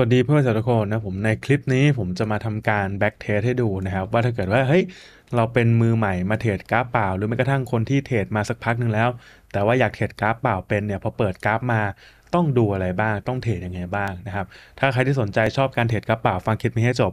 สวัสดีเพื่อนสาวทุกคนนะผมในคลิปนี้ผมจะมาทำการแบ็กเทสให้ดูนะครับว่าถ้าเกิดว่าเฮ้ยเราเป็นมือใหม่มาเทรดกราฟเปล่า หรือแม้กระทั่งคนที่เทรดมาสักพักหนึ่งแล้ว แต่ว่าอยากเทรดกราฟเปล่าเป็นเนี่ยพอเปิดกราฟมาต้องดูอะไรบ้างต้องเทรดยังไงบ้างนะครับถ้าใครที่สนใจชอบการเทรดกราฟเปล่า ฟังคลิปนี้ให้จบ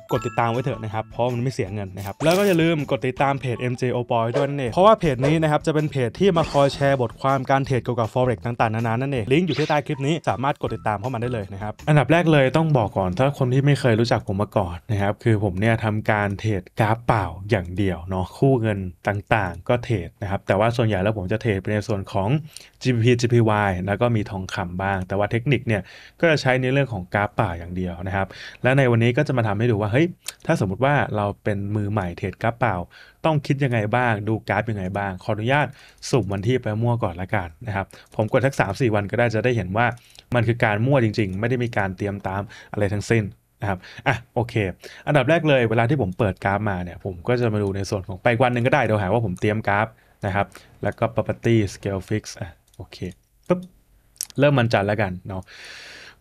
กดติดตามไว้เถอะนะครับ เพราะมันไม่เสียเงินนะครับ แล้วก็อย่าลืมกดติดตามเพจ MJ o p o y ด้วยนั่นเองเพราะว่าเพจนี้นะครับ จะเป็นเพจที่มาคอยแชร์บทความการเทรดเกี่ยวกับ forex ต่าง ๆ นานา นั่นเอง ลิงก์อยู่ที่ใต้คลิปนี้ สามารถกดติดตามเข้ามาได้เลยนะครับ อันดับแรกเลยต้องบอกก่อน ถ้าคนที่ไม่เคยรู้จักผมมาก่อนนะครับ คือผมเนี่ยทำการเทรดกราฟเปล่าอย่างเดียวเนาะ คู่เงินต่างๆ ก็เทรดนะครับ แต่ว่าส่วนใหญ่แล้วผมจะเทรดเปในส่วนของ g p p GPY แล้วก็มีทองคำบ้าง แต่ว่าเทคนิคเนี่ยก็จะใช้ในเรื่องของกราฟป่าอย่างเดียวนะครับและในวันนี้ก็จะมาทำให้ดูว่าเฮ้ยถ้าสมมติว่าเราเป็นมือใหม่เทรดกราฟเปล่า ต้องคิดยังไงบ้างดูกราฟยังไงบ้าง ขออนุญาตสุ่มวันที่ไปมั่วก่อนละกันนะครับผมกดทักสาี่วันก็ได้จะได้เห็นว่ามันคือการมั่วจริง ๆ ไม่ได้มีการเตรียมตามอะไรทั้งสิ้นนะครับอ่ะโอเค อันดับแรกเลยเวลาที่ผมเปิดกราฟมาเนี่ยผมก็จะมาดูในส่วนของไปวันหนึ่งก็ได้เดี๋ยวหาว่าผมเตรียมกราฟนะครับแล้วก็ property scale fix อ่ะโอเคปึ๊บเริ่มวันจันทร์แล้วกันเนาะ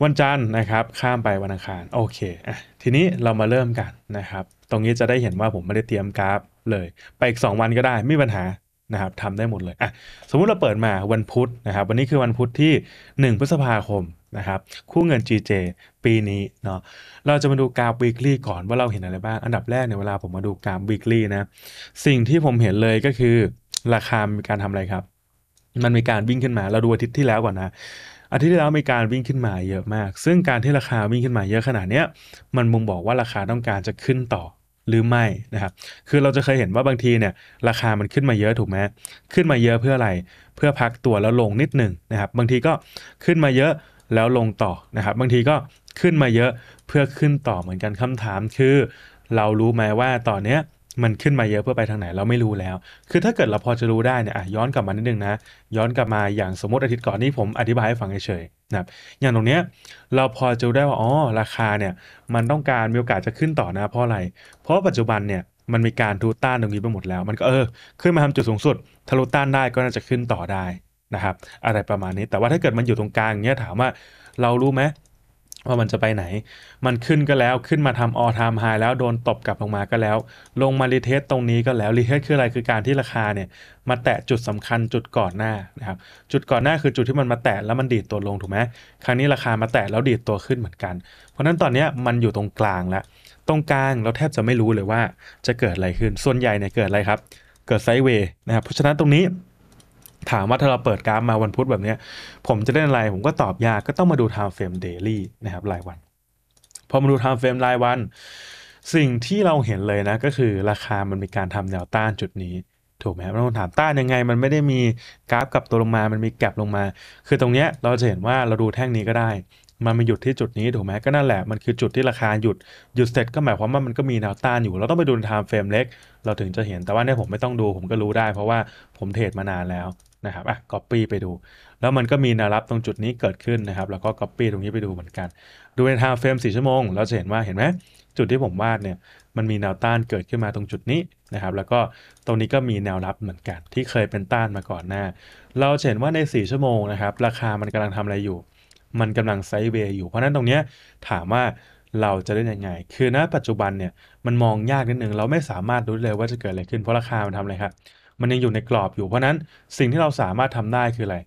วันจันทร์นะครับ ข้ามไปวันอังคารโอเคอ่ะทีนี้เรามาเริ่มกันนะครับ ตรงนี้จะได้เห็นว่าผมไม่ได้เตรียมกราฟ เลย ไปอีก 2 วันก็ได้ไม่มีปัญหานะครับทำได้หมดเลยอ่ะสมมุติเราเปิดมาวันพุธนะครับ วันนี้คือวันพุธที่ 1 พฤษภาคมนะครับ คู่เงิน GJ ปีนี้เนาะเราจะมาดูกราฟ weekly ก่อนว่าเราเห็นอะไรบ้างอันดับแรกในเวลาผมมาดูกราฟ weekly นะสิ่งที่ผมเห็นเลยก็คือราคามีการทำอะไรครับมันมีการวิ่งขึ้นมาเราดูอาทิตย์ที่แล้วก่อนนะอาทิตย์ที่แล้วมีการวิ่งขึ้นมาเยอะมาก ซึ่งการที่ราคาวิ่งขึ้นมาเยอะขนาดเนี้ย มันมุงบอกว่าราคาต้องการจะขึ้นต่อหรือไม่นะครับ คือเราจะเคยเห็นว่าบางทีเนี่ย ราคามันขึ้นมาเยอะถูกไหมขึ้นมาเยอะเพื่ออะไร เพื่อพักตัวแล้วลงนิดหนึ่งนะครับ บางทีก็ขึ้นมาเยอะแล้วลงต่อนะครับ บางทีก็ขึ้นมาเยอะเพื่อขึ้นต่อเหมือนกันคำถามคือ เรารู้ไหมว่าตอนเนี้ยมันขึ้นมาเยอะเพื่อไปทางไหนเราไม่รู้แล้ว คือถ้าเกิดเราพอจะรู้ได้เนี่ยย้อนกลับมานิดนึงนะ ย้อนกลับมาอย่างสมมติอาทิตย์ก่อนนี่ผมอธิบายให้ฟังเฉยๆนะอย่างตรงเนี้ย เราพอจะรู้ได้ว่า อ๋อ ราคาเนี่ยมันต้องการมีโอกาสจะขึ้นต่อนะเพราะอะไร เพราะปัจจุบันเนี่ยมันมีการทูต้านตรงนี้ไปหมดแล้ว มันก็เออ ขึ้นมาทำจุดสูงสุดทะลุต้านได้ก็น่าจะขึ้นต่อได้นะครับ อะไรประมาณนี้ แต่ว่าถ้าเกิดมันอยู่ตรงกลางเนี้ยถามว่าเรารู้ไหมว่ามันจะไปไหน มันขึ้นก็แล้ว ขึ้นมาทำออทามไฮแล้วโดนตบกลับลงมาก็แล้ว ลงมารีเทสตรงนี้ก็แล้วรีเทสคืออะไรคือการที่ราคาเนี่ย มาแตะจุดสำคัญจุดก่อนหน้านะครับ จุดก่อนหน้าคือจุดที่มันมาแตะแล้วมันดีดตัวลงถูกไหมครั้งนี้ราคามาแตะแล้วดีดตัวขึ้นเหมือนกัน เพราะนั้นตอนนี้มันอยู่ตรงกลางแล้ว ตรงกลาง เราแทบจะไม่รู้เลยว่าจะเกิดอะไรขึ้น ส่วนใหญ่เนี่ยเกิดอะไรครับ เกิดไซด์เวย์นะครับ เพราะฉะนั้นตรงนี้ถามว่าถ้าเราเปิดกราฟมาวันพุธแบบนี้ผมจะได้อะไร ผมก็ตอบยากก็ต้องมาดู time frame daily นะครับรายวันพอมาดู time frame รายวันสิ่งที่เราเห็นเลยนะก็คือราคามันมีการทำแนวต้านจุดนี้ ถูกไหมเราถามต้านยังไงมันไม่ได้มีกราฟกลับตัวลงมา มันมีแกลบลงมา คือตรงเนี้ยเราจะเห็นว่าเราดูแท่งนี้ก็ได้ มันมาหยุดที่จุดนี้ถูกไหมก็นั่นแหละมันคือจุดที่ราคาหยุดหยุดเสร็จก็หมายความว่ามันก็มีแนวต้านอยู่เราต้องไปดูไทม์เฟรมเล็กเราถึงจะเห็นแต่ว่าเนี่ยผมไม่ต้องดูผมก็รู้ได้ เพราะว่าผมเทรดมานานแล้วนะครับอ่ะ copy ไปดู แล้วมันก็มีแนวรับตรงจุดนี้เกิดขึ้นนะครับแล้วก็ copy ตรงนี้ไปดูเหมือนกันดูใน time frame 4ชั่วโมง เราจะเห็นว่าเห็นไหมจุดที่ผมวาดเนี่ยมันมีแนวต้านเกิดขึ้นมาตรงจุดนี้นะครับแล้วก็ตรงนี้ก็มีแนวรับเหมือนกัน ที่เคยเป็นต้านมาก่อนหน้า เราจะเห็นว่าใน4ชั่วโมงนะครับราคามันกำลังทำอะไรอยู่ มันกำลังไซด์เวย์อยู่เพราะนั้นตรงเนี้ยถามว่าเราจะได้ยังไงคือณปัจจุบันเนี่ยมันมองยากนิดนึงเราไม่สามารถรู้เลยว่าจะเกิดอะไรขึ้น เพราะราคามันทำอะไรครับมันยังอยู่ในกรอบอยู่เพราะนั้นสิ่งที่เราสามารถทำได้คืออะไร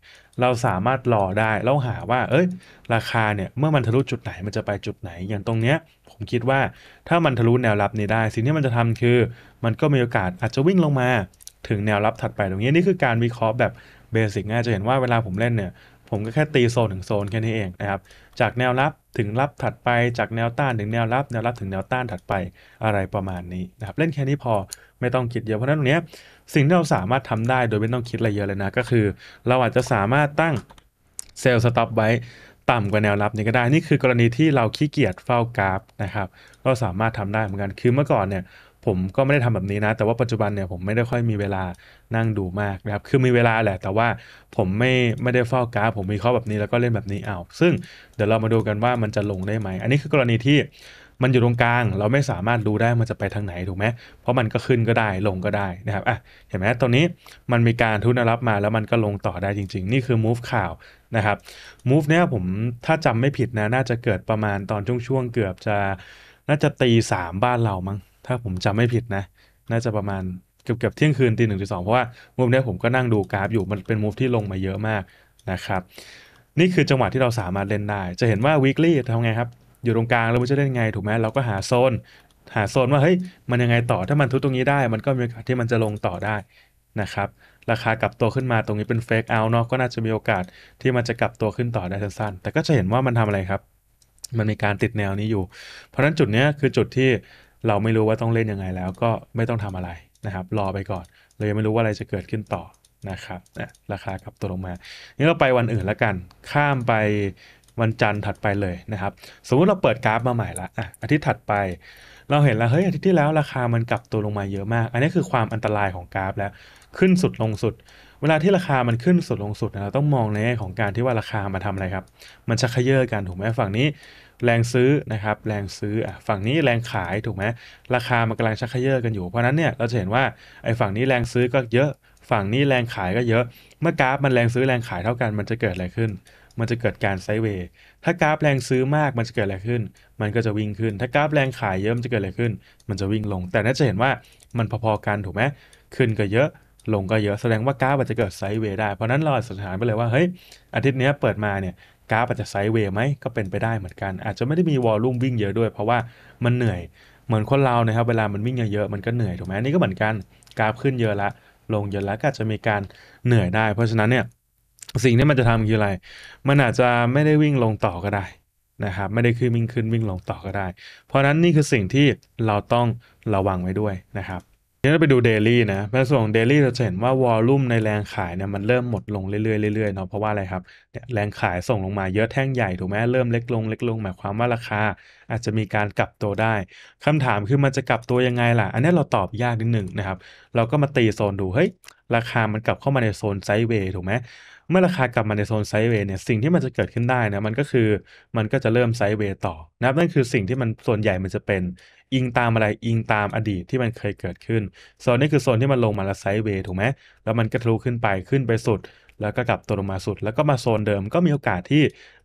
เราสามารถรอได้แล้วหาว่า เอ้ย ราคาเนี่ยเมื่อมันทะลุจุดไหนมันจะไปจุดไหน อย่างตรงเนี้ยผมคิดว่าถ้ามันทะลุแนวรับนี้ได้ สิ่งที่มันจะทำคือมันก็มีโอกาสอาจจะวิ่งลงมาถึงแนวรับถัดไปตรงนี้นี่คือการวิเคราะห์แบบเบสิกง่ายจะเห็นว่าเวลาผมเล่นเนี่ยผมก็แค่ตีโซนถึงโซนแค่นี้เองนะครับ จากแนวรับถึงรับถัดไปจากแนวต้านถึงแนวรับแนวรับถึงแนวต้านถัดไปอะไรประมาณนี้นะครับเล่นแค่นี้พอไม่ต้องคิดเยอะเพราะนั้นตรงนี้สิ่งที่เราสามารถทำได้โดยไม่ต้องคิดอะไรเยอะเลยนะก็คือ เราอาจจะสามารถตั้งเซลล์สต็อปไว้ต่ำกว่าแนวรับ นี่ก็ได้นี่คือกรณีที่เราขี้เกียจเฝ้ากราฟนะครับก็สามารถทำได้เหมือนกันคือเมื่อก่อนเนี่ยผมก็ไม่ได้ทำแบบนี้นะ แต่ว่าปัจจุบันเนี่ยผมไม่ได้ค่อยมีเวลานั่งดูมากนะครับคือมีเวลาแหละ แต่ว่าผมไม่ไม่ได้เฝ้ากราฟผมมีข้อแบบนี้แล้วก็เล่นแบบนี้เอาซึ่งเดี๋ยวเรามาดูกันว่ามันจะลงได้ไหมอันนี้คือกรณีที่มันอยู่ตรงกลาง เราไม่สามารถดูได้มันจะไปทางไหนถูกไหมเพราะมันก็ขึ้นก็ได้ลงก็ได้นะครับอ่ะเห็นไหมตอนนี้มันมีการทุนรับมาแล้วมันก็ลงต่อได้จริงๆ นี่คือ move ข่าวนะครับ move เนี้ยผมถ้าจำไม่ผิดนะน่าจะเกิดประมาณตอนช่วงๆเกือบจะ น่าจะตีสามบ้านเรามั้งถ้าผมจำไม่ผิดนะ น่าจะประมาณเกือบเกือบเที่ยงคืนตีหนึ่งตีสองเพราะว่ามูฟนี้ผมก็นั่งดูกราฟอยู่ มันเป็นมูฟที่ลงมาเยอะมากนะครับนี่คือจังหวะที่เราสามารถเล่นได้จะเห็นว่า weekly ทำไงครับ อยู่ตรงกลางแล้วมันจะเล่นไงถูกไหมเราก็หาโซน หาโซนว่า เฮ้ย มันยังไงต่อ ถ้ามันทุบตรงนี้ได้ มันก็มีโอกาสที่มันจะลงต่อได้นะครับ ราคากลับตัวขึ้นมาตรงนี้เป็นเฟกเอาเนาะก็น่าจะมีโอกาสที่มันจะกลับตัวขึ้นต่อได้สั้นๆแต่ก็จะเห็นว่ามันทำอะไรครับ มันมีการติดแนวนี้อยู่ เพราะฉะนั้นจุดนี้คือจุดที่เราไม่รู้ว่าต้องเล่นยังไงแล้วก็ไม่ต้องทำอะไรนะครับ รอไปก่อนเรายังไม่รู้ว่าอะไรจะเกิดขึ้นต่อนะครับนะราคากลับตัวลงมานี่เราไปวันอื่นแล้วกัน ข้ามไปวันจันทร์ถัดไปเลยนะครับ สมมติเราเปิดกราฟมาใหม่ละอ่ะอาทิตย์ถัดไป เราเห็นแล้วเฮ้ยอาทิตย์ที่แล้ว ราคามันกลับตัวลงมาเยอะมาก อันนี้คือความอันตรายของกราฟแล้วขึ้นสุดลงสุดเวลา ที่ราคามันขึ้นสุดลงสุดเราต้องมองในแง่ของการที่ว่าราคามาทำอะไรครับ มันชักเขย้อกันถูกไหมฝั่งนี้ แรงซื้อนะครับ แรงซื้อฝั่งนี้แรงขายถูกไหมราคา มันกำลังชักเขย้อกันอยู่ เพราะนั้นเนี่ยเราจะเห็นว่าไอ้ฝั่งนี้แรงซื้อก็เยอะ ฝั่งนี้แรงขายก็เยอะ เมื่อกราฟมันแรงซื้อแรงขายเท่ากัน มันจะเกิดอะไรขึ้น มันจะเกิดการไซเวย์ ถ้ากราฟแรงซื้อมากมันจะเกิดอะไรขึ้น มันก็จะวิ่งขึ้น ถ้ากราฟแรงขายเยอะมันจะเกิดอะไรขึ้น มันจะวิ่งลง แต่น่าจะเห็นว่ามันพอๆกันถูกไหมขึ้นก็เยอะลงก็เยอะแสดงว่ากราฟอาจจะเกิดไซด์เวย์ได้เพราะนั้นเราอนนิษฐานไปเลยว่าเฮ้ยอาทิตย์นี้เปิดมาเนี่ยกราฟอาจจะไซด์เวย์ไหมก็เป็นไปได้เหมือนกัน อาจจะไม่ได้มีวอลลุ่มวิ่งเยอะด้วย เพราะว่ามันเหนื่อย เหมือนคนเรานะครับ เวลามันวิ่งเยอะๆมันก็เหนื่อยถูกไหมนี่ก็เหมือนกันกราฟขึ้นเยอะละลงเยอะละก็จะมีการเหนื่อยได้ เพราะฉะนั้นเนี่ยสิ่งที่มันจะทำคืออะไรมันอาจจะไม่ได้วิ่งลงต่อก็ได้นะครับ ไม่ได้ขึ้นวิ่งขึ้นวิ่งลงต่อก็ได้ เพราะนั้นนี่คือสิ่งที่เราต้องระวังไว้ด้วยนะครับนี่เราไปดูเดลี่นะในส่วนของเดลี่เราจะเห็นว่าวอลลุ่มในแรงขายเนี่ยมันเริ่มหมดลงเรื่อย ๆเรื่อยๆเนาะ เพราะว่าอะไรครับเนี่ยแรงขายส่งลงมาเยอะแท่งใหญ่ถูกไหมเริ่มเล็กลงเล็กลงหมายความว่าราคาอาจจะมีการกลับตัวได้ คำถามคือมันจะกลับตัวยังไงล่ะ อันนี้เราตอบยากนิดหนึ่งนะครับ เราก็มาตีโซนดู เฮ้ย ราคามันกลับเข้ามาในโซนไซด์เวย์ถูกไหมเมื่อราคากลับมาในโซนไซด์เวย์เนี่ย สิ่งที่มันจะเกิดขึ้นได้นะมันก็คือมันก็จะเริ่มไซด์เวย์ต่อนะับนั่นคือสิ่งที่มันส่วนใหญ่มันจะเป็นอิงตามอะไรอิงตามอดีตที่มันเคยเกิดขึ้นโซนนี้คือโซนที่มันลงมาแล้วไซด์เวย์ถูกไหมแล้วมันก็ทะลุขึ้นไปขึ้นไปสุด แล้วก็กลับตัวลงมาสุดแล้วก็มาโซนเดิมก็มีโอกาสที่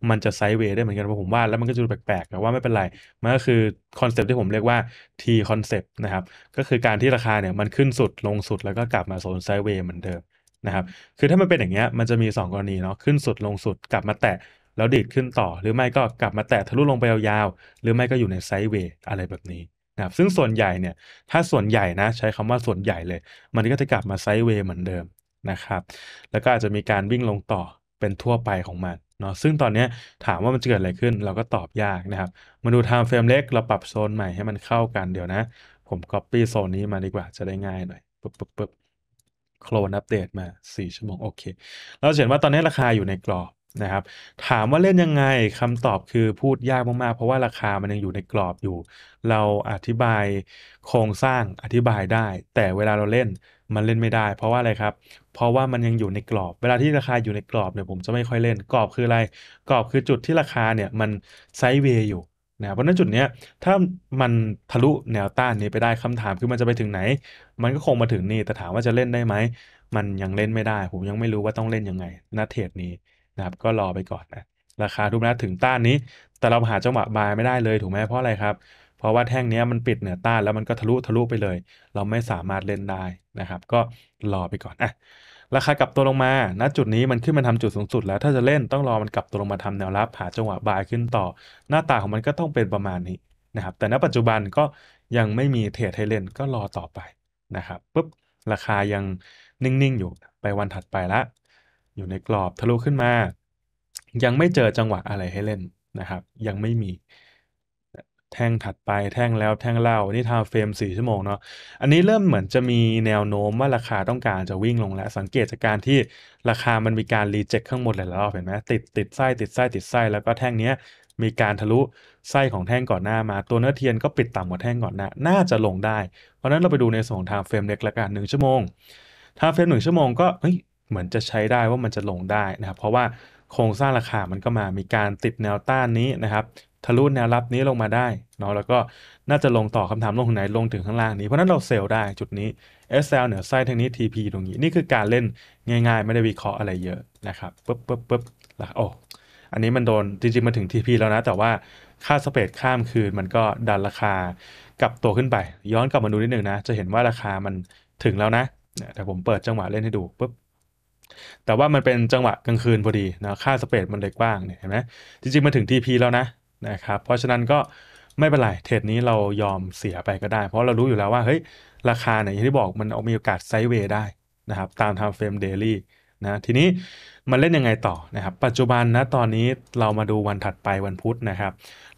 มันจะไซด์เวย์ได้เหมือนกันเพราะผมว่าแล้วมันก็จะดูแปลกๆแต่ว่าไม่เป็นไรมันก็คือคอนเซปต์ที่ผมเรียกว่า T คอนเซปต์นะครับก็คือการที่ราคาเนี่ยมันขึ้นสุดลงสุดแล้วก็กลับมาโซนไซด์เวย์เหมือนเดิมนะครับคือถ้ามันเป็นอย่างเงี้ยมันจะมี 2 กรณีเนาะขึ้นสุดลงสุดกลับมาแตะแล้วดีดขึ้นต่อ หรือไม่ก็กลับมาแตะทะลุลงไปยาวๆหรือไม่ก็อยู่ในไซด์เวย์อะไรแบบนี้ครับซึ่งส่วนใหญ่เนี่ยถ้าส่วนใหญ่นะใช้คำว่าส่วนใหญ่เลย มันก็จะกลับมาไซด์เวย์เหมือนเดิมนะครับแล้วก็อาจจะมีการวิ่งลงต่อเป็นทั่วไปของมันเนาะซึ่งตอนนี้ถามว่ามันจะเกิดอะไรขึ้น เราก็ตอบยากนะครับมาดูไทม์เฟรมเล็ก เราปรับโซนใหม่ให้มันเข้ากันเดี๋ยวนะ ผม Copy โซนนี้มาดีกว่าจะได้ง่ายหน่อยปึ๊บปึ๊บปึ๊บโคลนอัปเดตมา 4 ชั่วโมงโอเคเราเห็นว่าตอนนี้ราคาอยู่ในกรอบนะครับถามว่าเล่นยังไง คำตอบคือพูดยากมากๆเพราะว่าราคามันยังอยู่ในกรอบอยู่ เราอธิบายโครงสร้างอธิบายได้ แต่เวลาเราเล่นมันเล่นไม่ได้เพราะว่าอะไรครับเพราะว่ามันยังอยู่ในกรอบเวลาที่ราคาอยู่ในกรอบเนี่ยผมจะไม่ค่อยเล่นกรอบคืออะไรกรอบคือจุดที่ราคาเนี่ยมันไซด์เวย์อยู่นะเพราะนั้นจุดนี้ถ้ามันทะลุแนวต้านนี้ไปได้คำถามคือมันจะไปถึงไหน มันก็คงมาถึงนี่แต่ถามว่าจะเล่นได้ไหมมันยังเล่นไม่ได้ ผมยังไม่รู้ว่าต้องเล่นยังไงนาเทรดนี้นะครับก็รอไปก่อนนะ ราคาทุกนัดถึงต้านนี้ แต่เราหาจังหวะบายไม่ได้เลย ถูกไหมเพราะอะไรครับ เพราะว่าแท่งนี้มันปิดเหนือต้านแล้วมันก็ทะลุทะลุไปเลย เราไม่สามารถเล่นได้นะครับ ก็รอไปก่อนอ่ะราคากลับตัวลงมา ณ จุดนี้มันขึ้นมาทำจุดสูงสุด แล้ว ถ้าจะเล่นต้องรอมันกลับตัวลงมาทำแนวรับหาจังหวะบายขึ้นต่อ หน้าตาของมันก็ต้องเป็นประมาณนี้นะครับ แต่ณปัจจุบันก็ยังไม่มีเทรดให้เล่นก็รอต่อไปนะครับปุ๊บ ราคายังนิ่งๆอยู่ ไปวันถัดไปละอยู่ในกรอบทะลุขึ้นมา ยังไม่เจอจังหวะอะไรให้เล่นนะครับยังไม่มีแท่งถัดไปแท่งแล้วแท่งเล่า นี่ทาเฟรม 4 ชั่วโมงเนาะอันนี้เริ่มเหมือนจะมีแนวโน้มว่า ราคาต้องการจะวิ่งลงแล้วสังเกตจากการที่ราคามันมีการรีเจ็คข้างบนหลายรอบเห็นไหมติดติดไส้ติดไส้ติดไส้แล้วก็แท่งเนี้ย มีการทะลุไส้ของแท่งก่อนหน้ามา ตัวเนื้อเทียนก็ปิดต่ำกว่าแท่งก่อนหน้าน่าจะลงได้เพราะนั้นเราไปดูในส่วนทางเฟรมเล็กละกันหนึ่งชั่วโมงทางเฟรมหนึ่งชั่วโมงก็เฮ้ยเหมือนจะใช้ได้ว่ามันจะลงได้นะครับ เพราะว่าโครงสร้างราคามันก็มามีการติดแนวต้านนี้นะครับทะลุแนวรับนี้ลงมาได้เนาะแล้วก็น่าจะลงต่อคำถามลงถึงไหนลงถึงข้างล่างนี้เพราะนั้นเราเซลล์ได้จุดนี้ SL เหนือไส้ทางนี้ TP ตรงนี้นี่คือการเล่นง่าย ๆ ไม่ได้วิเคราะห์อะไรเยอะนะครับปึ๊บปึ๊บปึ๊บแล้วโอ้ อันนี้มันโดนจริงๆมาถึง TP แล้วนะแต่ว่าค่าสเปดข้ามคืนมันก็ดันราคากลับตัวขึ้นไป ย้อนกลับมาดูนิดนึงนะจะเห็นว่าราคามันถึงแล้วนะแต่ผมเปิดจังหวะเล่นให้ดูปึ๊บแต่ว่ามันเป็นจังหวะกลางคืนพอดีนะ ค่าสเปดมันเล็กว้างเนี่ยเห็นไหมจริงๆมันถึง TP แล้วนะนะครับเพราะฉะนั้นก็ไม่เป็นไร เทรดนี้เรายอมเสียไปก็ได้ เพราะเรารู้อยู่แล้วว่าเฮ้ยราคาเนี่ยอย่างที่บอกมันเอามีโอกาสไซด์เวย์ได้นะครับตามทำเฟรมเดลี่นะ ทีนี้มันเล่นยังไงต่อนะครับ ปัจจุบันนะตอนนี้เรามาดูวันถัดไปวันพุธนะครับ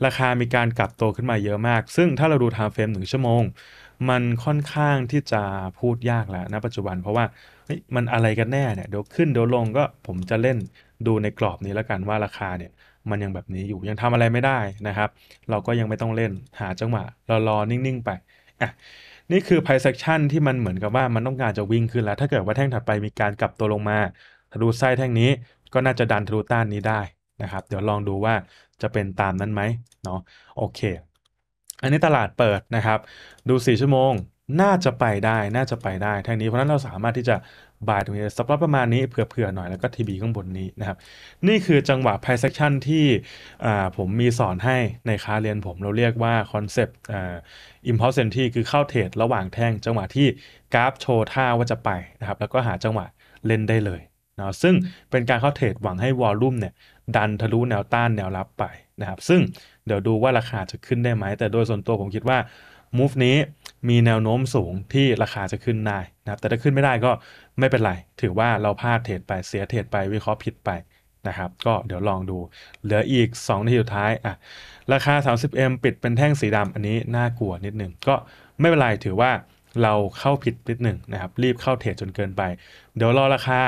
ราคามีการกลับตัวขึ้นมาเยอะมาก ซึ่งถ้าเราดูทาเฟรมหนึ่งชั่วโมงมันค่อนข้างที่จะพูดยากแล้วนะปัจจุบัน เพราะว่ามันอะไรกันแน่ เนี่ยเดี๋ยวขึ้นเดี๋ยวลงก็ผมจะเล่นดูในกรอบนี้แล้วกันว่าราคาเนี่ยมันยังแบบนี้อยู่ยังทำอะไรไม่ได้นะครับ เราก็ยังไม่ต้องเล่นหาจังหวะรอรอนิ่ง ๆ ไปอ่ะนี่คือไพ่เ e ็ c t i o n ที่มันเหมือนกับว่ามันต้องการจะวิ่งขึ้นแล้ว ถ้าเกิดว่าแท่งถัดไปมีการกลับตัวลงมาทะลุไส้แท่งนี้ก็น่าจะดันทะลุต้านนี้ได้นะครับ เดี๋ยวลองดูว่าจะเป็นตามนั้นไหมเนาะโอเคอันนี้ตลาดเปิดนะครับ ดู 4 ชั่วโมงน่าจะไปได้น่าจะไปได้ทางนี้เพราะนั้นเราสามารถที่จะบายตรงนี้สับรับประมาณนี้เผื่อๆหน่อยแล้วก็ทีบีข้างบนนี้นะครับ นี่คือจังหวะไพ่เ e ็ c t i o n ที่ผมมีสอนให้ในค้าเรียนผมเราเรียกว่าคอนเซปต์อมพอร์ตเซนที่คือเข้าเทรดระหว่างแท่งจังหวะที่กราฟโชว์ท่าว่าจะไปนะครับแล้วก็หาจังหวะเล่นได้เลยนะซึ่งเป็นการเข้าเทรดหวังให้วอลลุ่มเนี่ยดัน ทะลุแนวต้านแนวรับไป นะครับ ซึ่งเดี๋ยวดูว่าราคาจะขึ้นได้ไหม แต่โดยส่วนตัวผมคิดว่า move นี้มีแนวโน้มสูงที่ราคาจะขึ้นได้นะครับแต่ถ้าขึ้นไม่ได้ก็ไม่เป็นไร ถือว่าเราพลาดเทรดไปเสียเทรดไปวิเคราะห์ผิดไปนะครับ ก็เดี๋ยวลองดู เหลืออีก 2 นาทีสุดท้ายอ่ะราคา 30M ปิดเป็นแท่งสีดำอันนี้น่ากลัวนิดหนึ่งก็ไม่เป็นไรถือว่าเราเข้าผิดนิดหนึ่งนะครับรีบเข้าเทรดจนเกินไป เดี๋ยวรอราคา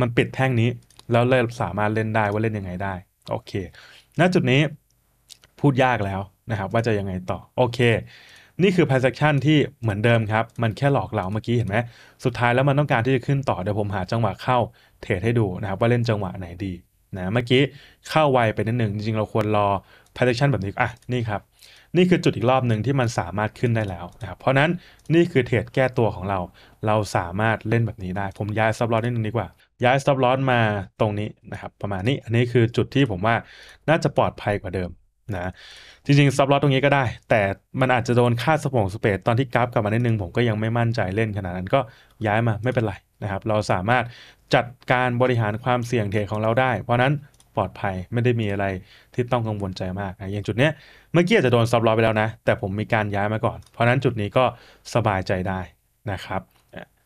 มันปิดแท่งนี้แล้วเราสามารถเล่นได้ว่าเล่นยังไงได้โอเค ณจุดนี้พูดยากแล้วนะครับว่าจะยังไงต่อ โอเค นี่คือ transaction ที่เหมือนเดิมครับมันแค่หลอกเราเมื่อกี้เห็นไหมสุดท้ายแล้วมันต้องการที่จะขึ้นต่อเดี๋ยวผมหาจังหวะเข้าเทรดให้ดูนะครับว่าเล่นจังหวะไหนดีนะเมื่อกี้เข้าไวไปนิดหนึ่งจริงๆเราควรรอ t r n s a c t i o n แบบนี้อ่ะนี่ครับนี่คือจุดอีกรอบหนึ่งที่มันสามารถขึ้นได้แล้วนะครับเพราะนั้นนี่คือเทรดแก้ตัวของเรา เราสามารถเล่นแบบนี้ได้ผมย้ายซับลอตนิดนึงดีกว่าย้าย stop loss มาตรงนี้นะครับ ประมาณนี้อันนี้คือจุดที่ผมว่าน่าจะปลอดภัยกว่าเดิมนะจริงๆ stop loss ตรงนี้ก็ได้ แต่มันอาจจะโดนค่าสปงสเปดตอนที่กราฟกลับมานิหนึง ผมก็ยังไม่มั่นใจเล่นขนาดนั้นก็ย้ายมาไม่เป็นไรนะครับ เราสามารถจัดการบริหารความเสี่ยงเทรดของเราได้ เพราะนั้นปลอดภัยไม่ได้มีอะไรที่ต้องกังวลใจมากนะอย่างจุดเนี้ยเมื่อกี้จะโดนซับลอไปแล้วนะแต่ผมมีการย้ายมาก่อน เพราะนั้นจุดนี้ก็สบายใจได้นะครับ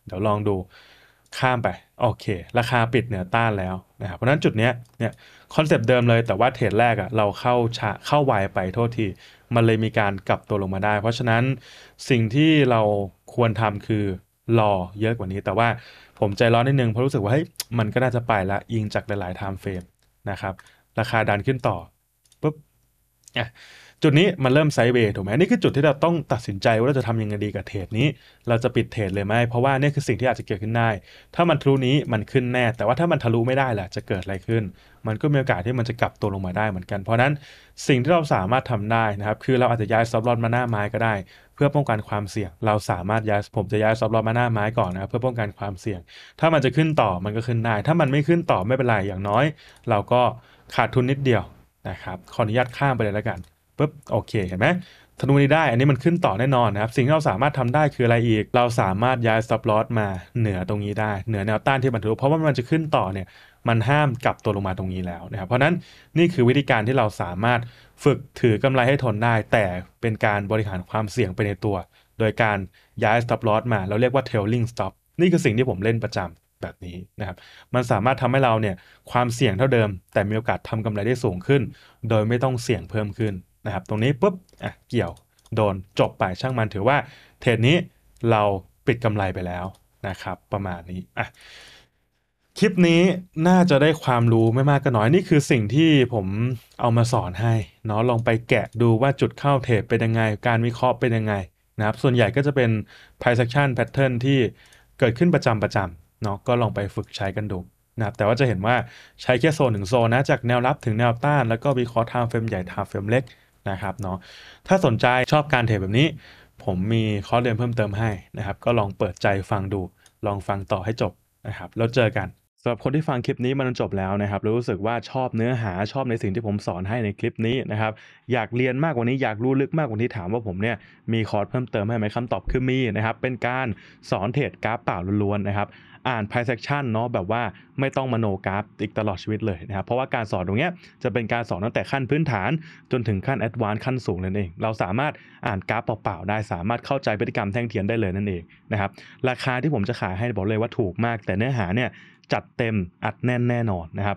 เดี๋ยวลองดูข้ามไป โอเค ราคาปิดเหนือต้านแล้วนะครับเพราะนั้นจุดนี้เนี่ยคอนเซปต์เดิมเลยแต่ว่าเทรดแรกอะเราเข้าชะเข้าวายไปโทษที มันเลยมีการกลับตัวลงมาได้ เพราะฉะนั้นสิ่งที่เราควรทำคือรอเยอะกว่านี้ แต่ว่าผมใจร้อนนิดนึงเพราะรู้สึกว่าเฮ้ยมันก็น่าจะไปละยิงจากหลายๆไทม์เฟรมนะครับ ราคาดันขึ้นต่อปุ๊บอ่ะจุดนี้มันเริ่มไซเวย์ถูกไหมนี่คือจุดที่เราต้องตัดสินใจว่าเราจะทำยังไงดีกับเทรดนี้ เราจะปิดเทรดเลยไหมเพราะว่านี่คือสิ่งที่อาจจะเกิดขึ้นได้ ถ้ามันทะลุนี้มันขึ้นแน่ แต่ว่าถ้ามันทะลุไม่ได้ล่ะจะเกิดอะไรขึ้น มันก็มีโอกาสที่มันจะกลับตัวลงมาได้เหมือนกัน เพราะนั้นสิ่งที่เราสามารถทำได้นะครับคือเราอาจจะย้ายซับลอดมาหน้าไม้ก็ได้ เพื่อป้องกันความเสี่ยง เราสามารถย้ายผมจะย้ายซับลอดมาหน้าไม้ก่อนนะเพื่อป้องกันความเสี่ยง ถ้ามันจะขึ้นต่อมันก็ขึ้นได้ ถ้ามันไม่ขึ้นต่อไม่เป็นไรอย่างน้อย เราก็ขาดทุนนิดเดียวนะครับขออนุญาตข้ามไปเลยแล้วกันปุ๊บโอเคเห็นไหมธนูนี้ได้ อันนี้มันขึ้นต่อแน่นอนนะครับสิ่งที่เราสามารถทำได้คืออะไรอีก เราสามารถย้ายสต็อปลอตมาเหนือตรงนี้ได้เหนือแนวต้านที่บรรทุกเพราะว่ามันจะขึ้นต่อเนี่ยมันห้ามกลับตัวลงมาตรงนี้แล้วนะครับเพราะนั้นนี่คือวิธีการที่เราสามารถฝึกถือกำไรให้ทนได้ แต่เป็นการบริหารความเสี่ยงไปในตัว โดยการย้ายสต็อปลอตมา เราเรียกว่าเทลลิงสต็อปนี่คือสิ่งที่ผมเล่นประจำแบบนี้นะครับมันสามารถทำให้เราเนี่ยความเสี่ยงเท่าเดิม แต่มีโอกาสทำกำไรได้สูงขึ้น โดยไม่ต้องเสี่ยงเพิ่มขึ้นนะครับตรงนี้ปุ๊บอ่ะเกี่ยวโดนจบไปช่างมันถือว่า เทรดนี้เราปิดกำไรไปแล้วนะครับประมาณนี้อ่ะคลิปนี้น่าจะได้ความรู้ไม่มากก็น้อยนี่คือสิ่งที่ผมเอามาสอนให้เนาะลองไปแกะดูว่าจุดเข้าเทรดเป็นยังไง การวิเคราะห์เป็นยังไงนะครับส่วนใหญ่ก็จะเป็น price action pattern ที่เกิดขึ้นประจำประจำเนาะก็ลองไปฝึกใช้กันดูนะครับแต่ว่าจะเห็นว่าใช้แค่โซนหนึ่งโซนนะจากแนวรับถึงแนวต้านแล้วก็วิเคราะห์ทางเฟรมใหญ่ทางเฟรมเล็กนะครับเนาะถ้าสนใจชอบการเทรดแบบนี้ผมมีคอร์สเรียนเพิ่มเติมให้นะครับ ก็ลองเปิดใจฟังดูลองฟังต่อให้จบนะครับ แล้วเจอกันสำหรับคนที่ฟังคลิปนี้มันจบแล้วนะครับ รู้สึกว่าชอบเนื้อหาชอบในสิ่งที่ผมสอนให้ในคลิปนี้นะครับ อยากเรียนมากกว่านี้อยากรู้ลึกมากกว่านี้ถามว่าผมเนี่ยมีคอร์สเพิ่มเติมให้ไหมคำตอบคือมีนะครับ เป็นการสอนเทรดกราฟเปล่าล้วนๆนะครับอ่าน pie ซ็ c t i o n เนาะแบบว่าไม่ต้องมโนกราฟอีกตลอดชีวิตเลยนะครับเพราะว่าการสอนตรงเนี้ยจะเป็นการสอนตั้งแต่ขั้นพื้นฐานจนถึงขั้นแอดวานซ์ขั้นสูงนั่นเอง เราสามารถอ่านกราฟเปล่าๆ ได้สามารถเข้าใจพฤติกรรมแท่งเทียนได้เลยนั่นเองนะครับราคาที่ผมจะขายให้ บอกเลยว่าถูกมาก แต่เนื้อหาเนี่ยจัดเต็มอัดแน่นแน่นอนนะครับ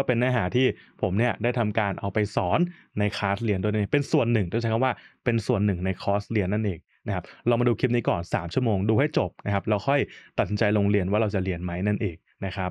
ก็เป็นเนื้อหาที่ผมเนี่ยได้ทำการเอาไปสอนในคลาสเรียนดนว้เป็นส่วนหนึ่งต้องใช้คำว่าเป็นส่วนหนึ่งในคอร์สเรียนนั่นเองนะครับเรามาดูคลิปนี้ก่อน 3 ชั่วโมง ดูให้จบนะครับ เราค่อยตัดสินใจลงเรียนว่าเราจะเรียนไหมนั่นเองนะครับ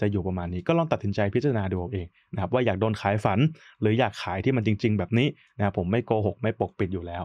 จะอยู่ประมาณนี้ก็ลองตัดสินใจพิจารณาดูเองนะครับว่าอยากโดนขายฝัน หรืออยากขายที่มันจริง ๆ แบบนี้นะผมไม่โกหก ไม่ปกปิดอยู่แล้ว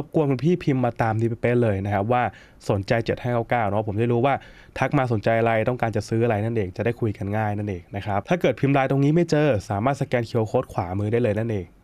บกวนคุณพี่พิมพ์มาตามที่เป๊ะเลยนะครับว่าสนใจ7599เนาะผมจะรู้ว่า ทักมาสนใจอะไรต้องการจะซื้ออะไรนั่นเองจะได้คุยกันง่ายนั่นเองนะครับ ถ้าเกิดพิมพ์ลายตรงนี้ไม่เจอสามารถสแกนเคีย์โค้ดขวามือได้เลยนั่นเอง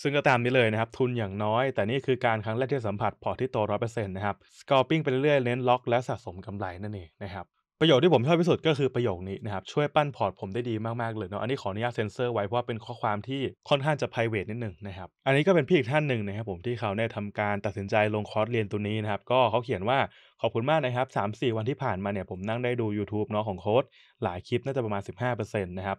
ซึ่งก็ตามนี้เลยนะครับ ทุนอย่างน้อย แต่นี่คือการครั้งแรกที่สัมผัสพอที่โตร้อยเปอร์เซ็นต์นะครับสกอร์ปิ้งไปเรื่อยเน้นล็อกและสะสมกำไรนั่นเองนะครับ ประโยชน์ที่ผมชอบที่สุดก็คือประโยคนี้นะครับ ช่วยปั้นพอร์ตผมได้ดีมากๆเลยเนาะ อันนี้ขออนุญาตเซ็นเซอร์ไว้เพราะเป็นข้อความที่ค่อนข้างจะไพรเวทนิดหนึ่งนะครับอันนี้ก็เป็นพี่อีกท่านหนึ่งนะครับผมที่เขาได้ทำการตัดสินใจลงคอร์สเรียนตัวนี้นะครับก็เขาเขียนว่าขอบคุณมากนะครับ 3-4 วันที่ผ่านมาเนี่ยผมนั่งได้ดู YouTube เนาะของโค้ดหลายคลิปน่าจะประมาณ15%นะครับ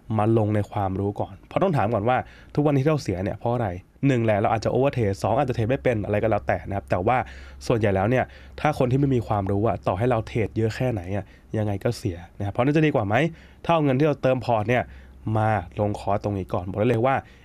มาลงในความรู้ก่อน เพราะต้องถามก่อนว่าทุกวันนี้ที่เราเสียเนี่ยเพราะอะไรหนึ่งแหละเราอาจจะโอเวอร์เทสองอาจจะเทไม่เป็นอะไรก็แล้วแต่นะครับแต่ว่าส่วนใหญ่แล้วเนี่ยถ้าคนที่ไม่มีความรู้อะต่อให้เราเทรดเยอะแค่ไหนอะยังไงก็เสียนะครับเพราะนั่นจะดีกว่าไหมถ้าเอาเงินที่เราเติมพอร์ตเนี่ยมาลงคอร์ตรงนี้ก่อนบอกได้เลยว่า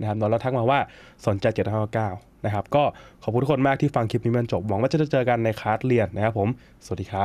นะครับน้องเราทักมาว่า สนใจ7้9นะครับ ก็ขอบคุณทุกคนมากที่ฟังคลิปนี้มันจบ หวังว่าจะเจอกันในคลาสเรียนนะครับผม สวัสดีครับ